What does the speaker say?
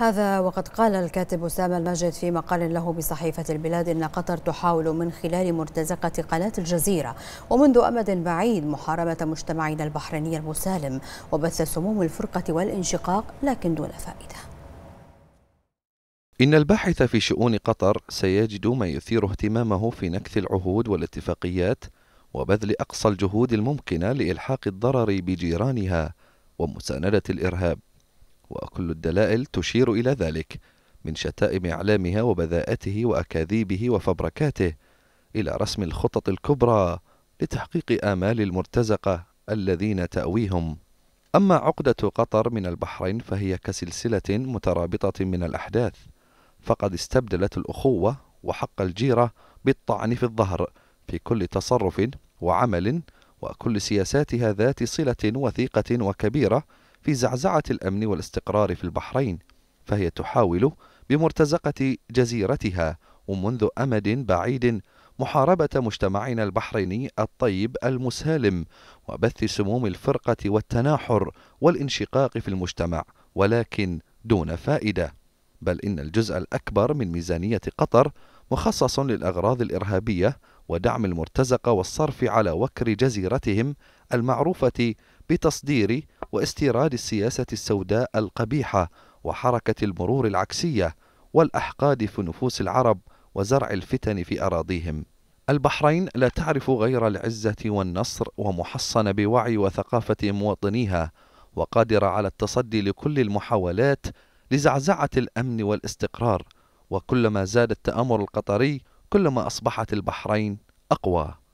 هذا وقد قال الكاتب أسامة المجد في مقال له بصحيفة البلاد أن قطر تحاول من خلال مرتزقة قناة الجزيرة ومنذ أمد بعيد محاربة مجتمعنا البحريني المسالم وبث سموم الفرقة والانشقاق لكن دون فائدة إن الباحث في شؤون قطر سيجد ما يثير اهتمامه في نكث العهود والاتفاقيات وبذل أقصى الجهود الممكنة لإلحاق الضرر بجيرانها ومساندة الإرهاب وكل الدلائل تشير إلى ذلك من شتائم إعلامها وبذاءته وأكاذيبه وفبركاته إلى رسم الخطط الكبرى لتحقيق آمال المرتزقة الذين تأويهم أما عقدة قطر من البحرين فهي كسلسلة مترابطة من الأحداث فقد استبدلت الأخوة وحق الجيرة بالطعن في الظهر في كل تصرف وعمل وكل سياساتها ذات صلة وثيقة وكبيرة في زعزعة الأمن والاستقرار في البحرين فهي تحاول بمرتزقة جزيرتها ومنذ أمد بعيد محاربة مجتمعنا البحريني الطيب المسالم وبث سموم الفرقة والتناحر والانشقاق في المجتمع ولكن دون فائدة بل إن الجزء الأكبر من ميزانية قطر مخصص للأغراض الإرهابية ودعم المرتزقة والصرف على وكر جزيرتهم المعروفة بتصدير واستيراد السياسة السوداء القبيحة وحركة المرور العكسية والأحقاد في نفوس العرب وزرع الفتن في أراضيهم البحرين لا تعرف غير العزة والنصر ومحصنة بوعي وثقافة مواطنيها وقادرة على التصدي لكل المحاولات لزعزعة الأمن والاستقرار وكلما زاد التآمر القطري كلما أصبحت البحرين أقوى